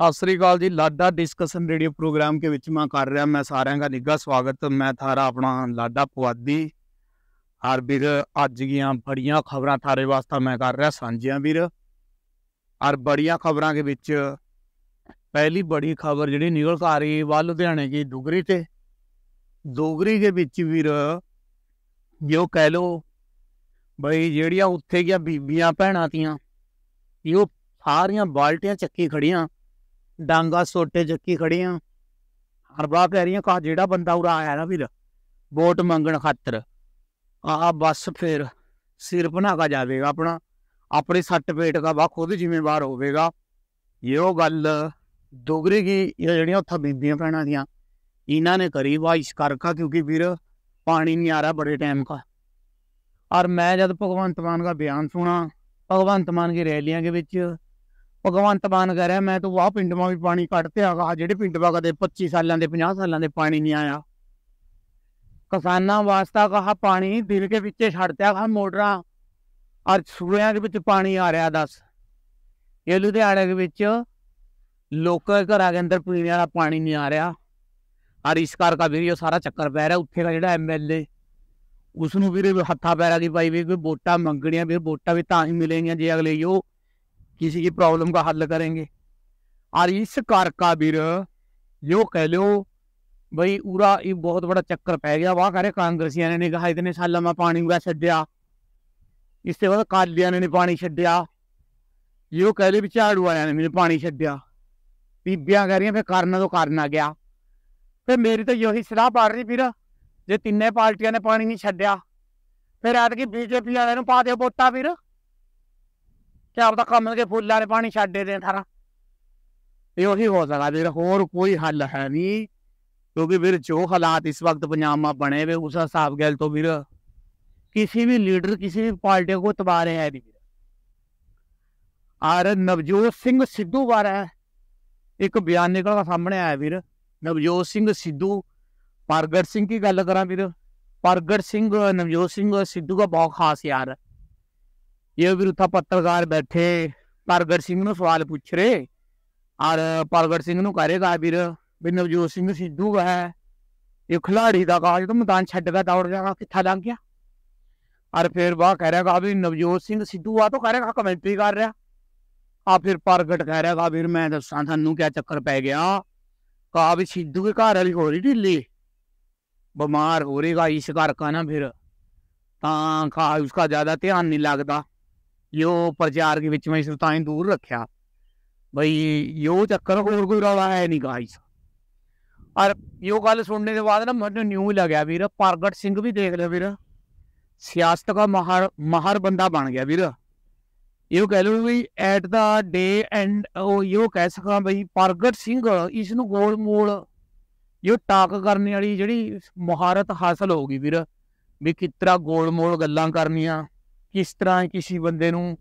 ਸਤਿ ਸ੍ਰੀ ਅਕਾਲ ਜੀ ਲਾਡਾ ਡਿਸਕਸ਼ਨ ਰੇਡੀਓ ਪ੍ਰੋਗਰਾਮ ਕੇ ਵਿੱਚ ਮੈਂ ਕਰ ਰਿਹਾ ਮੈਂ ਸਾਰਿਆਂ ਦਾ ਨਿੱਘਾ ਸਵਾਗਤ ਮੈਂ ਥਾਰਾ ਆਪਣਾ ਲਾਡਾ ਪਵਾਦੀ ਹਰ ਵੀਰ ਅੱਜ ਗੀਆਂ ਬੜੀਆਂ ਖਬਰਾਂ ਥਾਰੇ ਵਾਸਤੇ ਮੈਂ ਕਰ ਰਿਹਾ ਸਾਂਝੀਆਂ ਵੀਰ ਔਰ ਬੜੀਆਂ ਖਬਰਾਂ ਦੇ ਵਿੱਚ ਪਹਿਲੀ ਬੜੀ ਖਬਰ ਜਿਹੜੀ ਨਿਕਲ ਆ ਰਹੀ ਵਾ ਲੁਧਿਆਣੇ ਦੀ ਦੁਗਰੀ ਤੇ ਦੁਗਰੀ ਦੇ ਵਿੱਚ ਵੀਰ ਜੋ ਕਹਿ ਲੋ ਬਈ ਜਿਹੜੀਆਂ ਉੱਥੇ ਗਿਆ ਬੀਬੀਆਂ ਭੈਣਾਂ ਤੀਆਂ ਇਹ ਸਾਰੀਆਂ ਬਾਲਟੀਆਂ ਚੱਕੀ ਖੜੀਆਂ ਡਾਂਗਾ ਸੋਟੇ ਜੱਕੀ ਖੜੀਆਂ ਹਰ ਬਾਪ ਕਹਿ ਰਹੀਆਂ ਕਾ ਜਿਹੜਾ ਬੰਦਾ ਉਰਾ ਆਇਆ ਨਾ ਵੀਰ ਵੋਟ ਮੰਗਣ ਖਾਤਰ ਆ ਬਸ ਫੇਰ ਸਿਰ ਬਣਾਗਾ ਜਾਵੇਗਾ ਆਪਣਾ ਆਪਣੇ ਸੱਟ ਪੇਟ ਦਾ ਵਾ ਖੁਦ ਜ਼ਿੰਮੇਵਾਰ ਹੋਵੇਗਾ ਇਹ ਉਹ ਗੱਲ ਦੋਗਰੀ ਕੀ ਜਿਹੜੀਆਂ ਉੱਥਾ ਬੀਬੀਆਂ ਪੈਣਾ ਦੀਆਂ ਇਹਨਾਂ ਨੇ ਕਰੀ ਵਾਇਸ ਕਰਕਾ ਕਿਉਂਕਿ ਵੀਰ ਪਾਣੀ ਨਹੀਂ ਆ ਰਿਹਾ ਬੜੇ ਟਾਈਮ ਦਾ ਔਰ ਮੈਂ ਜਦ ਭਗਵੰਤ ਮਾਨ ਦਾ ਬਿਆਨ ਸੁਣਾ ਭਗਵੰਤ ਮਾਨ ਦੀ ਰੈਲੀਆਂ ਦੇ ਵਿੱਚ ਭਗਵੰਤ ਮਾਨ ਕਹ ਰਿਹਾ ਮੈਂ ਤਾਂ ਵਾਹ ਪਿੰਡਾਂ ਵੀ ਪਾਣੀ ਕੱਢਤੇ ਆਗਾ ਜਿਹੜੇ ਪਿੰਡ ਵਾ ਕਦੇ 25 ਸਾਲਾਂ ਦੇ 50 ਸਾਲਾਂ ਦੇ ਪਾਣੀ ਨਹੀਂ ਆਇਆ ਕਿਸਾਨਾਂ ਵਾਸਤਾ ਕਹਾ ਪਾਣੀ ਦਿਲ ਕੇ ਵਿੱਚੇ ਛੱਡਤਿਆ ਕਹਾ ਮੋਟਰਾਂ ਅਰ ਸੂਰਿਆਂ ਦੇ ਵਿੱਚ ਪਾਣੀ ਆ ਰਿਹਾ ਦੱਸ ਇਹ ਲੁਧਿਆਣੇ ਦੇ ਵਿੱਚ ਲੋਕਾਂ ਦੇ ਘਰਾਂ ਦੇ ਅੰਦਰ ਪੀਣ ਵਾਲਾ ਪਾਣੀ ਨਹੀਂ ਆ ਰਿਹਾ ਅਰ ਇਸ ਕਰ ਕਾ ਉਹ ਸਾਰਾ ਚੱਕਰ ਪੈ ਰਿਹਾ ਉੱਥੇ ਦਾ ਜਿਹੜਾ ਐਮਐਲਏ ਉਸ ਨੂੰ ਵੀਰੇ ਹੱਥਾ ਪੈਰਾ ਦੀ ਪਾਈ ਵੀ ਕੋਈ ਵੋਟਾਂ ਮੰਗਣੀਆਂ ਵੀ ਵੋਟਾਂ ਵੀ ਤਾਂ ਹੀ ਮਿਲਣਗੀਆਂ ਜੇ ਅਗਲੇ ਯੋ किसी की प्रॉब्लम का हल करेंगे और इस कार का बिर यो कह लो भाई पूरा ये बहुत बड़ा चक्कर पै गया वाह करे कांग्रेसिया ने कहा इतने साल में पानी हुआ छड्या इससे बाद कालिया ने पानी छड्या यो कह लो भी झाड़ू वाले ने भी पानी छड्या बीबियां कह रही फिर करना तो करना गया फिर मेरी तो यही सलाह पड़ रही फिर जे तिने पार्टियां ने पानी नहीं छड्या फिर ऐत बीजेपी वाले पा दे वोटा फिर ਚਾਰ ਤਾਂ ਕੰਮ के ਫੁੱਲਾਂ ਨੇ ਪਾਣੀ ਛੱਡੇ ਦੇ ਠਾਰਾ ਇਹ ਉਹੀ ਹੋ ਸਕਦਾ ਵੀਰ ਹੋਰ ਕੋਈ ਹੱਲ क्योंकि फिर जो हालात इस वक्त पंजाब में बने हुए उस हिसाब गल तो फिर किसी भी लीडर किसी भी पार्टी को तबाह रहे हैं और नवजोत सिंह सिद्धू बारे एक बयान निकल का सामने आया वीर नवजोत सिंह सिद्धू परगट सिंह की गल करा वीर परगट सिंह नवजोत सिंह सिद्धू का बहुत खास यार है ये फिर विरुद्धा पत्रकार बैठे परगट सिंह सवाल पूछ रहे और परगट सिंह ने फिर भी नवजोत सिंह सिद्धू है ये खिलाड़ी का कहा तो मैदान छड़ दौड़ जाएगा कितना लग गया और फिर वह कह रहा था भी नवजोत सिंह सिद्धू हुआ तो कह रहा कमेंट्री कर रहा आ फिर परगट कह रहा है फिर मैं दसा थानू क्या चक्कर पै गया कहा भी सिद्धू के घर वाली हो रही ढीली बीमार हो रहेगा इस कारण ना फिर ता उसका ज्यादा ध्यान नहीं लगता ਯੋ ਪ੍ਰਚਾਰ ਦੇ ਵਿੱਚ ਮੈਂ ਇਸ ਤਾਂ ਹੀ ਦੂਰ ਰੱਖਿਆ ਬਈ ਯੋ ਚੱਕਰ ਹੋਰ ਕੋਈ ਰੌਲਾ ਹੈ ਨਹੀਂ ਗਾਈਸ ਔਰ ਯੋ ਗੱਲ ਸੁਣਨੇ ਦੇ ਬਾਅਦ ਨਾ ਮੈਨੂੰ ਨਿਊ ਲੱਗਿਆ ਵੀਰ ਪਰਗਟ ਸਿੰਘ ਵੀ ਦੇਖ ਲਿਆ ਵੀਰ ਸਿਆਸਤ ਦਾ ਮਹਾਰ ਮਹਾਰ ਬੰਦਾ ਬਣ ਗਿਆ ਵੀਰ ਇਹ ਕਹਿ ਲੋ ਵੀ ਐਟ ਦਾ ਡੇ ਐਂਡ ਉਹ ਇਹੋ ਕਹਿ ਸਕਾਂ ਬਈ ਪਰਗਟ ਸਿੰਘ ਇਸ ਨੂੰ ਗੋਲ ਮੋਲ ਇਹੋ ਟਾਕ ਕਰਨ ਵਾਲੀ ਜਿਹੜੀ ਮਹਾਰਤ ਹਾਸਲ ਹੋ ਗਈ ਵੀਰ ਵੀ ਕਿਤਰਾ ਗੋਲ ਮੋਲ ਗੱਲਾਂ ਕਰਨੀਆਂ ਕਿਸ ਤਰ੍ਹਾਂ ਕਿਸੇ ਬੰਦੇ ਨੂੰ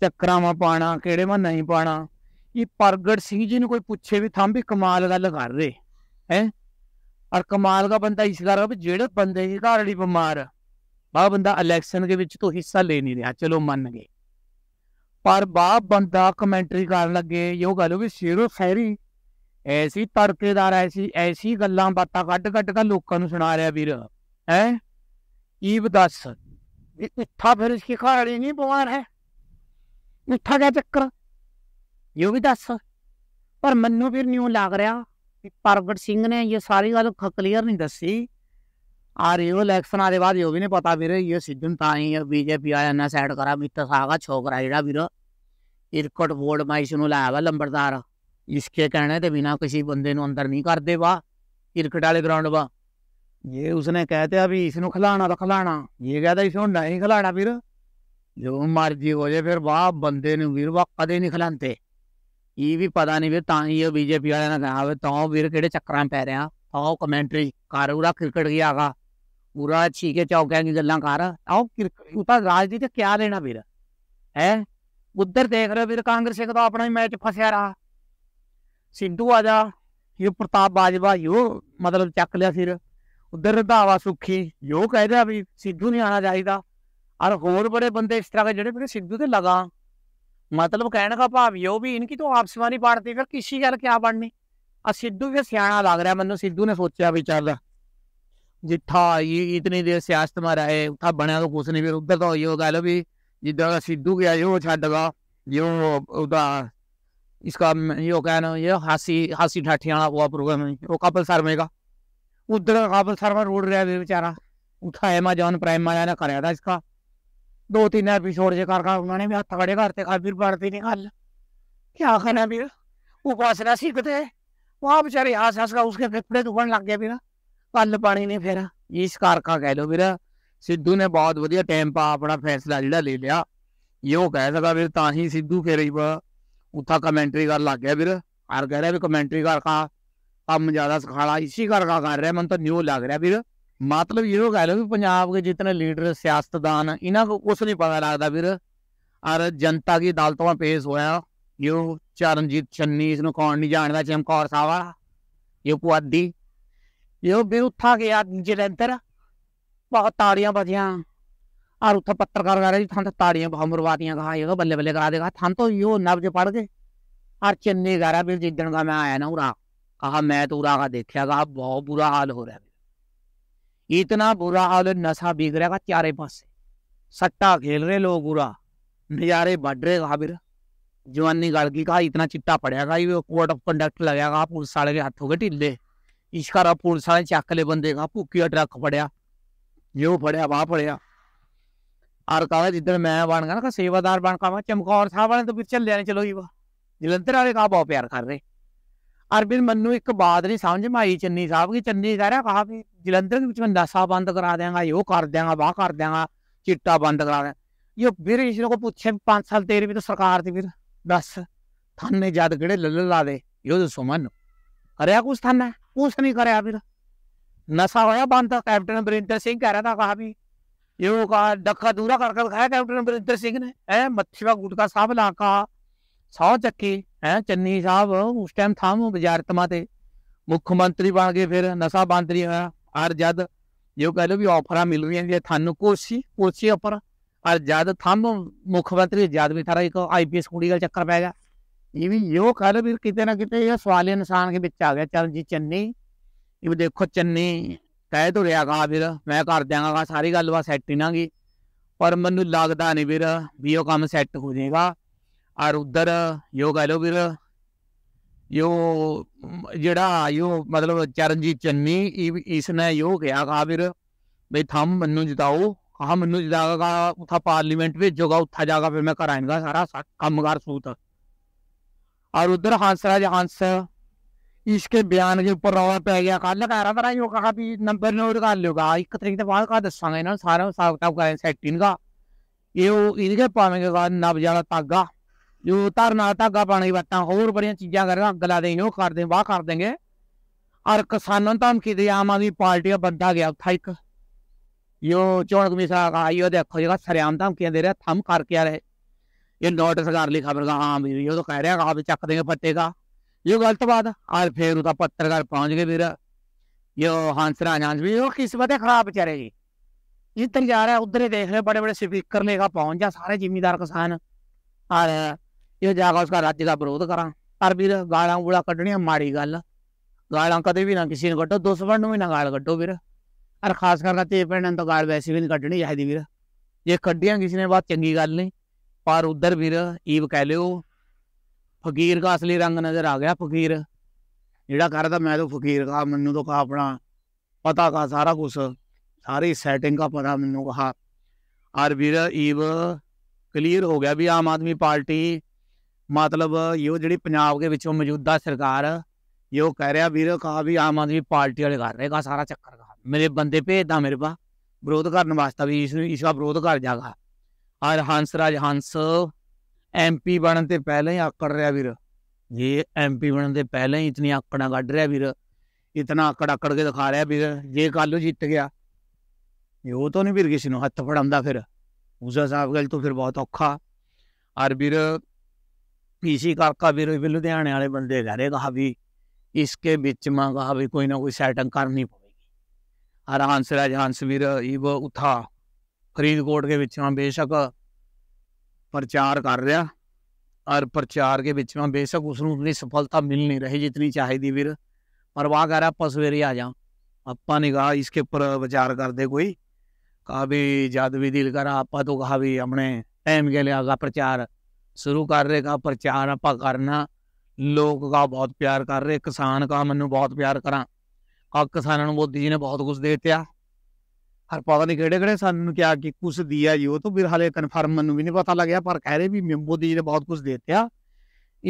ਚੱਕਰਾਵਾਂ ਪਾਣਾ ਕਿਹੜੇ ਮਾ ਨਹੀਂ ਪਾਣਾ ਇਹ ਪ੍ਰਗਟ ਸਿੰਘ ਜੀ ਨੂੰ ਕੋਈ ਪੁੱਛੇ ਵੀ ਥੰਮ ਵੀ ਕਮਾਲ ਗੱਲ ਕਰ ਰਹੇ ਹੈ ਔਰ ਕਮਾਲ ਦਾ ਬੰਦਾ ਇਸ ਕਰ ਵੀ ਜਿਹੜੇ ਬੰਦੇ ਦੀ ਘਰ ਵਾਲੀ ਬਿਮਾਰ ਬਾ ਬੰਦਾ ਇਲੈਕਸ਼ਨ ਦੇ ਵਿੱਚ ਤੋਂ ਹਿੱਸਾ ਲੈ ਨਹੀਂ ਰਿਹਾ ਚਲੋ ਮੰਨ ਗਏ ਪਰ ਬਾ ਬੰਦਾ ਕਮੈਂਟਰੀ ਕਰਨ ਲੱਗੇ ਇਹੋ ਗੱਲ ਵੀ ਗਈ ਸ਼ੇਰੋ ਖੈਰੀ ਐਸੀ ਤਰਕੇਦਾਰ ਐਸੀ ਐਸੀ ਗੱਲਾਂ ਬਾਤਾਂ ਕੱਢ ਕੱਢ ਕੇ ਲੋਕਾਂ ਨੂੰ ਸੁਣਾ ਰਿਹਾ ਵੀਰ ਹੈ ਇਹ ਦੱਸ निष्ठा फिर इसकी कहानी नहीं बुमार है निष्ठा क्या चक्कर यो भी दस पर मनु फिर न्यू लग रहा परगट सिंह ने ये सारी गल क्लियर नहीं दसी और यो इलेक्शन आने बाद यो भी नहीं पता फिर ये सिद्धन ताई बीजेपी आया ना सैड करा मित्र सागा छोकरा जरा फिर इरकट बोर्ड में इसनों वा लंबरदार इसके कहने के बिना किसी बंद अंदर नहीं कर दे वाह क्रिकेट वाले ग्राउंड वाह ये उसने कहते अभी इसनों खिलाना तो खिलाना ये कहता इसनों नहीं खिलाना फिर जो मर्जी हो जाए फिर वाह बंदे ने वीर वाह कदे नहीं खिलाते ये भी पता नहीं फिर ये बीजेपी वाले ने कहा तो वीर केड़े चक्कर पै रहे हैं तो कमेंट्री कर रहा क्रिकेट गया का पूरा छीके चौके की गल कर आओ क्रिकेट राजनीति क्या लेना फिर है उधर देख रहे फिर कांग्रेस का तो अपना ही मैच फसया रहा सिद्धू आ जा प्रताप बाजवा यो मतलब चक लिया फिर ਉਧਰ ਰਧਾਵਾ ਸੁਖੀ ਯੋ ਕਹਿੰਦਾ ਵੀ ਸਿੱਧੂ ਨਹੀਂ ਆਣਾ ਚਾਹੀਦਾ और और बड़े बंदे इस तरह के जड़े मेरे सिद्धू से लगा मतलब कहने का भाव यो भी इनकी तो आपसी वाली बांटती फिर किसी गल क्या बढ़नी और सिद्धू के सियाणा लग रहा है मैंने सिद्धू ने सोचा भी चल जिठा ये इतनी देर सियासत में रहे उठा बनया तो कुछ नहीं फिर उधर तो यो गल भी जिधर सिद्धू गया यो छगा यो उधर इसका यो कहना ये हंसी हंसी ठाठी वाला हुआ प्रोग्राम है वो कपिल शर्मे का उधर काबुल सरवर रोड रहा बेचारा उत्था एमाजॉन प्राइम माया ने कराया था इसका दो तीन हजार छोड़ कर उन्होंने भी हत्थ खड़े करते खा फिर बढ़ती नहीं गल क्या करना फिर उपासना सीखते वहां बेचारे हंस हंस का उसके फेफड़े दुखन लग गया फिर कल पानी ने फेरा इस कारका कह लो फिर सिद्धू ने बहुत वधिया टाइम पा अपना फैसला जोड़ा ले लिया ये कह सका फिर ता ही सिद्धू फिर उत्था कमेंट्री कर लग गया फिर और कह रहा भी कमेंट्री कर कम ज्यादा खाड़ा इसी का कर रहा है तो न्यू लग रहा है मतलब यो कह लो कि पंजाब के जितने लीडर सियासतदान इन्हों को कुछ नहीं पता लगता फिर और जनता की अदालतों में पेश होया यो चरणजीत चन्नी इस कौन नहीं जानता चमकौर साहब यो पुआदी यो भी उठा गया जलंधर बहुत ताड़ियां बजिया और उठा पत्रकार कह रहे जी थान ताड़ियां बहुत मरवातियां कहा बल्ले बल्ले करा देगा थान तो यो तो नब्ज पढ़ गए और चन्नी कह रहा फिर जिदन का मैं आया ना उरा कहा मैं तो उरा देखा कहा बहुत बुरा हाल हो रहा है इतना बुरा हाल नशा बिग रहेगा चारे पास सट्टा खेल रहे लोग बुरा नजारे बढ़ रहे कहा बिरा जवानी गड़की कहा इतना चिट्टा पड़ेगा ये कोर्ट ऑफ कंडक्ट लगेगा पुलिस वाले के हाथ हो गए टिल्ले इसका पुलिस वाले ले बंदे कहा भूखी ट्रक फड़िया ये फड़िया वाह पड़िया और कहा जिधर मैं बन गया ना सेवादार बन का चमकौर साहब वाले तो फिर चल जाने चलो वाह जलंधर वाले कहा बहुत प्यार कर रहे ਅਰਬਿੰਦ मैं एक बात नहीं समझ माई चन्नी साहब की चन्नी कह रहा कहा जलंधर ਜਲੰਧਰ ਦੇ ਵਿੱਚ ਮੈਂ ਨਸ਼ਾ ਬੰਦ ਕਰਾ ਦੇਗਾ ਇਹੋ ਕਰ ਦੇਗਾ चिट्टा बंद करा दें ये फिर किसी को पूछे पांच साल तेरे भी तो सरकार थी फिर बस थाने जाद गड़े लल ला दे यो तो सुमन करे कुछ थाना कुछ नहीं करे फिर नशा होया बंद कैप्टन अमरिंदर सिंह कह रहा था कहा भी ये कहा डक्का दूरा कर कर कैप्टन बरिंदर सिंह ने ए मच्छी का गुटका साहब लाका सौ चक्की ਹੈ ਚੰਨੀ ਸਾਹਿਬ ਉਸ ਟਾਈਮ ਥਾਂ ਨੂੰ ਵਜ਼ਾਰਤਮਾ ਤੇ ਮੁੱਖ ਮੰਤਰੀ ਬਣ ਗਏ ਫਿਰ ਨਸ਼ਾ ਮੰਤਰੀ ਹੋਇਆ ਹਰ ਜਦ ਜੋ ਕਹ ਲੋ ਵੀ ਆਫਰਾਂ ਮਿਲ ਰਹੀਆਂ ਜੇ ਤੁਹਾਨੂੰ ਕੋਸ਼ੀ ਕੋਸ਼ੀ ਆਪਰ ਹਰ ਜਦ ਥਾਂ ਮੁੱਖ ਮੰਤਰੀ ਜਦ ਵੀ ਥਾਰਾ ਇੱਕ ਆਈਪੀਐਸ ਕੁੜੀ ਦਾ ਚੱਕਰ ਪੈ ਗਿਆ ਇਹ ਵੀ ਯੋ ਕਹ ਲੋ ਵੀ ਕਿਤੇ ਨਾ ਕਿਤੇ ਇਹ ਸਵਾਲ ਇਨਸਾਨ ਦੇ ਵਿੱਚ ਆ ਗਿਆ ਚਲ ਜੀ ਚੰਨੀ ਇਹ ਦੇਖੋ ਚੰਨੀ ਕਹਿ ਤੋ ਰਿਹਾ ਗਾ ਫਿਰ ਮੈਂ ਕਰ ਦਿਆਂਗਾ ਸਾਰੀ ਗੱਲਬਾਤ ਸੈੱਟ ਹੀ ਨਾਗੀ ਪਰ ਮੈਨੂੰ ਲੱਗਦਾ ਨਹੀਂ ਵੀਰ ਵੀ ਉਹ ਕੰਮ ਸੈੱਟ ਹੋ ਜਾਏਗਾ और उधर योग एलोवेरा यो जड़ा यो मतलब चरणजीत चन्नी इसने यो कहा कहा फिर भाई थम मनु जिताओ कहा मनु जितागा उठा पार्लियामेंट भेजोगा उठा जागा फिर मैं कराएंगा सारा कम कार सूत और उधर हंसराज हंस इसके बयान के ऊपर रौला पै गया कल कह रहा था यो कहा भी नंबर नोट कर लोगा एक तरीके के बाद कहा दसागा इन्होंने सारा हिसाब किताब करें सेटिंग का ये इनके पावे नब ज्यादा तागा जो धरना धागा पाने की बातें होर बड़िया चीजा करेगा अग ला देंगे वो कर देंगे वाह कर देंगे और किसानों धमकी दी आम आदमी पार्टी का बंदा गया उठा एक यो चौन कमीसा आई वो देखो जगह सरेआम धमकियां दे रहा थम करके आ रहे ये नोटिस कर लिखा मेरे हाँ भी तो कह रहे आप चक देंगे पत्ते का ये गलत बात आज फिर उसका पत्रकार पहुंच गए फिर यो हंसरा हंस भी किस्मत है खराब बेचारे की जिधर जा रहा है उधर ही देख रहे बड़े बड़े स्पीकर लेकर पहुंच जा सारे जिम्मेदार किसान और ਇਹ ਜਾ ਕੇ ਉਸਕਾ ਰਾਜ ਦਾ ਵਿਰੋਧ ਕਰਾਂ ਕਰ ਵੀਰ ਗਾਲਾਂ ਗੂਲਾਂ ਕੱਢਣੀਆਂ ਮਾੜੀ ਗੱਲ ਗਾਲਾਂ ਕਦੇ ਵੀ ਨਾ ਕਿਸੇ ਨੂੰ ਕੱਢੋ ਦੁਸ਼ਮਣ ਨੂੰ ਵੀ ਨਾ ਗਾਲ ਕੱਢੋ ਵੀਰ ਅਰ ਖਾਸ ਕਰਕੇ ਤੇ ਭੈਣਾਂ ਤੋਂ ਗਾਲ ਵੈਸੇ ਵੀ ਨਹੀਂ ਕੱਢਣੀ ਚਾਹੀਦੀ ਵੀਰ ਜੇ ਕੱਢੀਆਂ ਕਿਸੇ ਨੇ ਬਾਤ ਚੰਗੀ ਗੱਲ ਨਹੀਂ ਪਰ ਉਧਰ ਵੀਰ ਈਵ ਕਹਿ ਲਿਓ ਫਕੀਰ ਦਾ ਅਸਲੀ ਰੰਗ ਨਜ਼ਰ ਆ ਗਿਆ ਫਕੀਰ ਜਿਹੜਾ ਕਰਦਾ ਮੈਂ ਤਾਂ ਫਕੀਰ ਦਾ ਮੈਨੂੰ ਤਾਂ ਕਾ ਆਪਣਾ ਪਤਾ ਕਾ ਸਾਰਾ ਕੁਝ सारी सेटिंग का पता मैंने कहा और वीर ईव क्लियर हो गया भी आम आदमी पार्टी ਮਤਲਬ ਇਹ ਜਿਹੜੀ ਪੰਜਾਬ ਦੇ ਵਿੱਚੋਂ ਮੌਜੂਦਾ ਸਰਕਾਰ ਇਹ ਕਹਿ ਰਿਹਾ ਵੀਰ ਕਹਾ ਵੀ ਆਮ ਆਦਮੀ ਪਾਰਟੀ ਵਾਲੇ ਕਰ ਰਹੇਗਾ ਸਾਰਾ ਚੱਕਰ ਮੇਰੇ ਬੰਦੇ ਭੇਜਦਾ ਮੇਰੇ ਪਾ ਵਿਰੋਧ ਕਰਨ ਵਾਸਤਾ ਵੀ ਇਸ ਨੂੰ ਇਸ ਦਾ ਵਿਰੋਧ ਕਰ ਜਾਗਾ ਹਰ ਹੰਸ ਰਾਜ ਹੰਸ ਐਮਪੀ ਬਣਨ ਤੇ ਪਹਿਲਾਂ ਹੀ ਆਕੜ ਰਿਹਾ ਵੀਰ ਇਹ ਐਮਪੀ ਬਣਨ ਦੇ ਪਹਿਲਾਂ ਹੀ ਇਤਨੀ ਆਕੜਾਂ ਕੱਢ ਰਿਹਾ ਵੀਰ ਇਤਨਾ ਆਕੜ ਆਕੜ ਕੇ ਦਿਖਾ ਰਿਹਾ ਵੀਰ ਜੇ ਕੱਲ ਨੂੰ ਜਿੱਤ ਗਿਆ ਇਹ ਉਹ ਤਾਂ ਨਹੀਂ ਵੀਰ ਕਿਸੇ ਨੂੰ ਹੱਥ ਫੜਾਉਂਦਾ ਫਿਰ ਉਸਾ ਸਾਹਿਬ ਗੱਲ ਤੋਂ ਫਿਰ ਬਹੁਤ ਔਖਾ ਆਰ ਵੀਰ पीसी करका भी लुधियाने वाले बंदे कह कहा भी इसके बीच में कहा भी कोई ना कोई सेटिंग करनी पड़ेगी हर हंसराज हंसवीर इव उठा फरीदकोट के बीच में बेशक प्रचार कर रहा और प्रचार के बीच में बेशक उसको उतनी सफलता मिल नहीं रही जितनी चाहिए वीर पर वाह कह रहा आप सवेरे आ जाओ अपा ने कहा इसके ऊपर विचार कर दे कोई कहा भी जद भी दिल करा आपा तो कहा भी अपने टाइम के लिए आगा प्रचार ਸ਼ੁਰੂ ਕਰ रहे ਪ੍ਰਚਾਰ प्रचार आप ਕਰਨਾ ਲੋਕ ਦਾ ਬਹੁਤ ਪਿਆਰ ਕਰ ਰਹੇ ਕਿਸਾਨ ਕਾ ਮੈਨੂੰ ਬਹੁਤ ਪਿਆਰ ਕਰਾਂ ਆ ਕਿਸਾਨਾਂ ਨੂੰ ਮੋਦੀ ਜੀ ਨੇ ਬਹੁਤ ਕੁਝ ਦੇ ਦਿੱਤਾ ਹਰ ਪਤਾ ਨਹੀਂ ਕਿਹੜੇ ਕਿਹੜੇ ਸਾਨੂੰ ਕਿਹਾ ਕਿ ਕੁਝ ਦਿਆ ਜੀ ਉਹ ਤਾਂ ਫਿਰ ਹਾਲੇ ਕਨਫਰਮ ਮੈਨੂੰ ਵੀ ਨਹੀਂ ਪਤਾ ਲੱਗਿਆ ਪਰ ਕਹਿ ਰਹੇ ਵੀ ਮੋਦੀ ਜੀ ਨੇ ਬਹੁਤ ਕੁਝ ਦੇ ਦਿੱਤਾ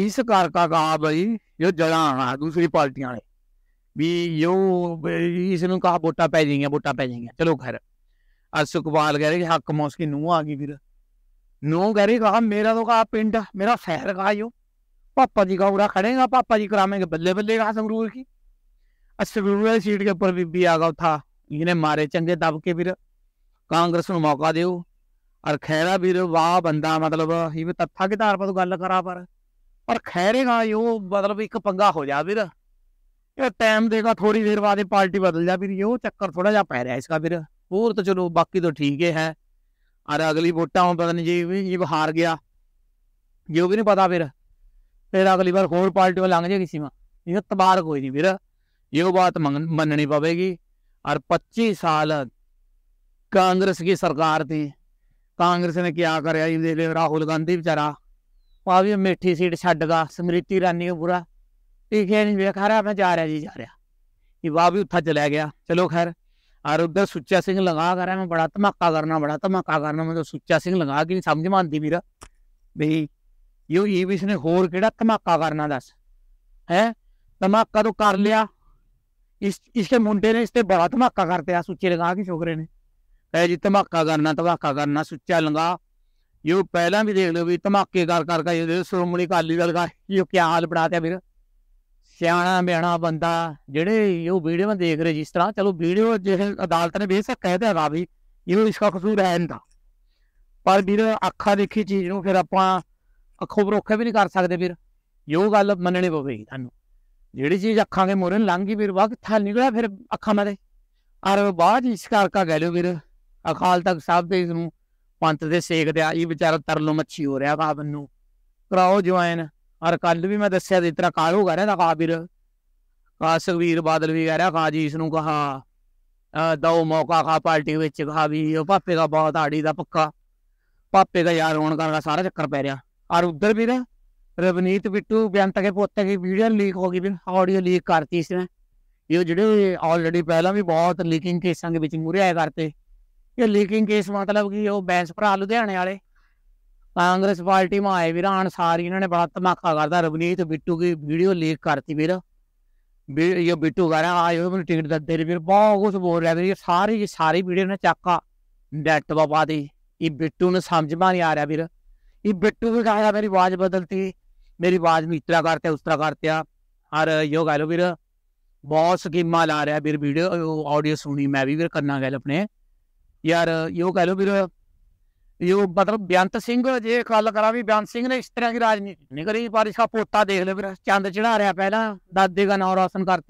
ਇਸ ਕਾਰ ਕਾ ਆ ਬਈ ਜੋ ਆਣਾ ਦੂਸਰੀ ਪਾਰਟੀਆਂ ਵਾਲੇ ਵੀ ਯੋ ਇਸ ਨੂੰ ਕਾ ਵੋਟਾਂ ਪੈ ਜਾਈਆਂ ਵੋਟਾਂ ਪੈ ਜਾਈਆਂ ਚਲੋ ਖੈਰ ਅਸੁਕਵਾਲ ਕਹਿ ਰਹੇ ਕਿ ਹੱਕ ਮੌਸਕੀ ਨੂੰ ਆ ਗਈ ਫਿਰ नो गरी कहा मेरा तो कहा पिंड मेरा शहर कहा यो पापा जी का उड़ा खड़ेगा पापा जी करामेंगे बल्ले बल्ले कहा संगरूर की अस्सरूर सीट के ऊपर बीबी आ गया था इन्हें मारे चंगे दब के फिर कांग्रेस को मौका दो और खैरा भीर वाह बंदा मतलब ये तथा के पर गल करा पर और खैरेगा यो मतलब एक पंगा हो जा फिर टाइम देगा थोड़ी देर बाद पार्टी बदल जा फिर यो चक्कर थोड़ा जा पै रहा है इसका फिर और तो चलो बाकी तो ठीक है अरे अगली वोटा हूँ पता नहीं जी ये हार गया ये भी नहीं पता फिर फिर अगली बार होर पार्टी में लंघ जाए किसी में ये तबार कोई नहीं फिर ये बात मननी पवेगी और पच्ची साल कांग्रेस की सरकार थी कांग्रेस ने क्या कर राहुल गांधी बेचारा वहाँ भी मेठी सीट छा स्मृति ईरानी को पूरा ठीक है नहीं बेखा रहा मैं जा रहा जी जा रहा ये वाह भी उत्था चला गया चलो खैर और उधर सुचा सिंह लगा कर रहा मैं बड़ा धमाका करना बड़ा धमाका करना मतलब तो सुचा सिंह लगा कि समझ में आती मेरा बी यो ये भी इसने होर कि धमाका करना दस है धमाका तो कर लिया इस इसके मुंडे ने इसते बड़ा धमाका करते दिया सुच्चे लगा के छोकरे ने कहे जी धमाका करना धमाका करना सुचा लगा यो पहला भी देख लो भी धमाके कर कर का श्रोमणी अकाली दल का यो क्या हाल बना दिया मेरा ਸਿਆਣਾ ਬਿਆਣਾ ਬੰਦਾ ਜਿਹੜੇ ਉਹ ਵੀਡੀਓ ਦੇਖ ਰਹੇ ਜਿਸ ਤਰ੍ਹਾਂ ਚਲੋ ਵੀਡੀਓ वीडियो ਅਦਾਲਤ ਨੇ ने बेशक कह दिया था भी ਇਸ ਦਾ ਕਸੂਰ ਹੈ इनका ਪਰ ਵੀਰ ਅੱਖਾਂ ਦੇਖੀ ਚੀਜ਼ ਨੂੰ ਫਿਰ ਆਪਾਂ ਅੱਖੋਂ ਬਰੋਖੇ ਵੀ ਨਹੀਂ ਕਰ ਸਕਦੇ ਵੀਰ ਇਹੋ ਗੱਲ ਮੰਨਣੀ ਪਵੇਗੀ ਤੁਹਾਨੂੰ ਜਿਹੜੀ ਚੀਜ਼ ਅੱਖਾਂ ਦੇ ਮੋਰੇ ਲੰਘ ਗਈ ਵੀਰ ਵਾਹ ਥਾ ਨਿਕਲਿਆ ਫਿਰ ਅੱਖਾਂ ਮਾਰੇ ਆਰ ਬਾਅਦ ਇਸ ਕਰਕੇ ਗਏ ਲੋ ਵੀਰ ਅਕਾਲ ਤਖਤ ਸਾਹਿਬ ਦੇ ਇਸ ਨੂੰ ਪੰਥ ਦੇ ਸੇਕ ਦੇ ਆਈ ਵਿਚਾਰਾ ਤਰਲੋ ਮੱਛੀ ਹੋ ਰਿਹਾ ਬਾਬਨ ਨੂੰ ਕਰਾਓ ਜੁਆਇਨ ਔਰ ਕੱਲ ਵੀ ਮੈਂ ਦੱਸਿਆ ਤੇ ਇਤਰਾ ਕਾਲੂ ਕਰ ਰਿਹਾ ਨਾ ਕਾਬਿਰ ਕਾਸਗਵੀਰ ਬਾਦਲ ਵੀ ਕਹਿ ਰਿਹਾ ਕਾਜੀ ਇਸ ਨੂੰ ਕਹਾ ਦੋ ਮੌਕਾ ਖਾ ਪਾਰਟੀ ਵਿੱਚ ਖਾ ਵੀ ਉਹ ਪਾਪੇ ਦਾ ਬਹੁਤ ਆੜੀ ਦਾ ਪੱਕਾ ਪਾਪੇ ਦਾ ਯਾਰ ਹੋਣ ਕਰਕੇ ਸਾਰਾ ਚੱਕਰ ਪੈ ਰਿਹਾ ਔਰ ਉਧਰ ਵੀ ਨਾ ਰਵਨੀਤ ਬਿੱਟੂ ਬਿਆਨ ਤੱਕ ਪੋਤੇ ਦੀ ਵੀਡੀਓ ਲੀਕ ਹੋ ਗਈ ਵੀ ਆਡੀਓ ਲੀਕ ਕਰਤੀ ਇਸ ਨੇ ਇਹ ਜਿਹੜੇ ਆਲਰੇਡੀ ਪਹਿਲਾਂ ਵੀ ਬਹੁਤ ਲੀਕਿੰਗ ਕੇਸਾਂ ਦੇ ਵਿੱਚ ਮੂਰੇ ਆਏ ਕਰਤੇ ਇਹ ਲੀਕਿੰਗ ਕੇਸ ਮਤਲਬ ਕਿ ਉਹ ਬੈਂਸ ਭਰਾ ਲੁਧਿਆਣੇ ਵਾਲੇ कांग्रेस पार्टी में आए वीरा अंसारी इन्होंने बड़ा धमाका करता रवनीत बिट्टू की वीडियो लीक करती वीरा ये बिट्टू कह रहा आयो मैं टिकट दे रही फिर बहुत कुछ बोल रहा है सारी सारी वीडियो ने चाका नेट पा दी ये बिट्टू ने समझ में नहीं आ रहा फिर ये बिट्टू भी कहा मेरी आवाज बदलती मेरी आवाज में इतना करते उस तरह करते और यो कह लो फिर बहुत स्कीम ला रहा फिर वीडियो ऑडियो सुनी मैं भी फिर करना गल अपने यार यो कह लो फिर मतलब बेअंत सिंह जे गल करा भी बेंत सिंह ने इस तरह की राजनीति नहीं करी पर इसका पोता देख ले फिर चंद चढ़ा रहा पहला दादे का नाम रोशन कर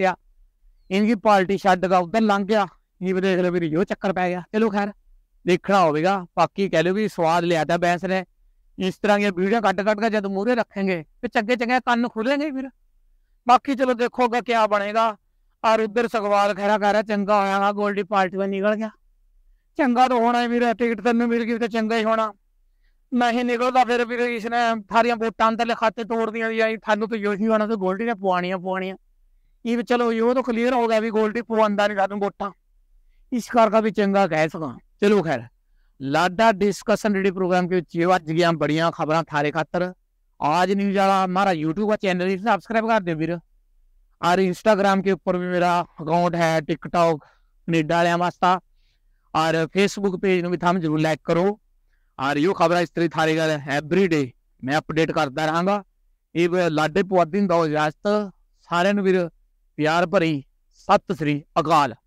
इनकी पार्टी छद का उधर लंघ गया ये भी देख लो फिर यो चक्कर पै गया चलो खैर देखना होगा बाकी कह लो भी स्वाद लिया था बैंस ने इस तरह की वीडियो कट कट कर जब मूहरे रखेंगे फिर चंगे चंगे कन्न खुलेंगे फिर बाकी चलो देखोगे क्या बनेगा और उधर सगवाल खैरा खैरा चंगा होगा गोल्डी पार्टी में निकल गया ਚੰਗਾ ਤਾਂ ਹੋਣਾ ਵੀਰੇ ਟਿਕਟ ਤੈਨੂੰ ਮਿਲ ਗਈ ਤੇ ਚੰਗਾ ਹੀ ਹੋਣਾ ਨਹੀਂ ਨਿਕਲਦਾ ਫਿਰ ਵੀ ਇਸ ਨੇ ਥਾਰੀਆਂ ਵੋਟਾਂ ਤੇ ਖਾਤੇ ਤੋੜਦੀਆਂ ਦੀ ਆਈ ਤੁਹਾਨੂੰ ਤਾਂ ਯੋਸ਼ੀ ਹੋਣਾ ਤੇ ਗੋਲਡੀ ਨੇ ਪਵਾਣੀਆਂ ਪਵਾਣੀਆਂ ਇਹ ਵੀ ਚਲੋ ਇਹ ਤਾਂ ਕਲੀਅਰ ਹੋ ਗਿਆ ਵੀ ਗੋਲਡੀ ਪਵਾਉਂਦਾ ਨਹੀਂ ਸਾਨੂੰ ਵੋਟਾਂ इस कार भी चंगा कह सका चलो खैर लाडा डिस्कशन रेडियो प्रोग्राम के अज गया बड़िया खबर थारे खातर आज न्यूज वाला हमारा यूट्यूब का चैनल ही सब्सक्राइब कर दे वीर और इंस्टाग्राम के ऊपर भी मेरा अकाउंट है टिकटॉक कनेडा वाले वास्ता और फेसबुक पेज में भी थाम जरूर लाइक करो और यो खबर इस तरह थारे गल एवरी डे मैं अपडेट करता रहा ਇਹ ਲਾਡੇ ਪੁਆਧੀ ਦਾ ਇਜਾਜ਼ਤ ਸਾਰਿਆਂ ਨੂੰ ਵੀਰ ਪਿਆਰ ਭਰੀ ਸਤਿ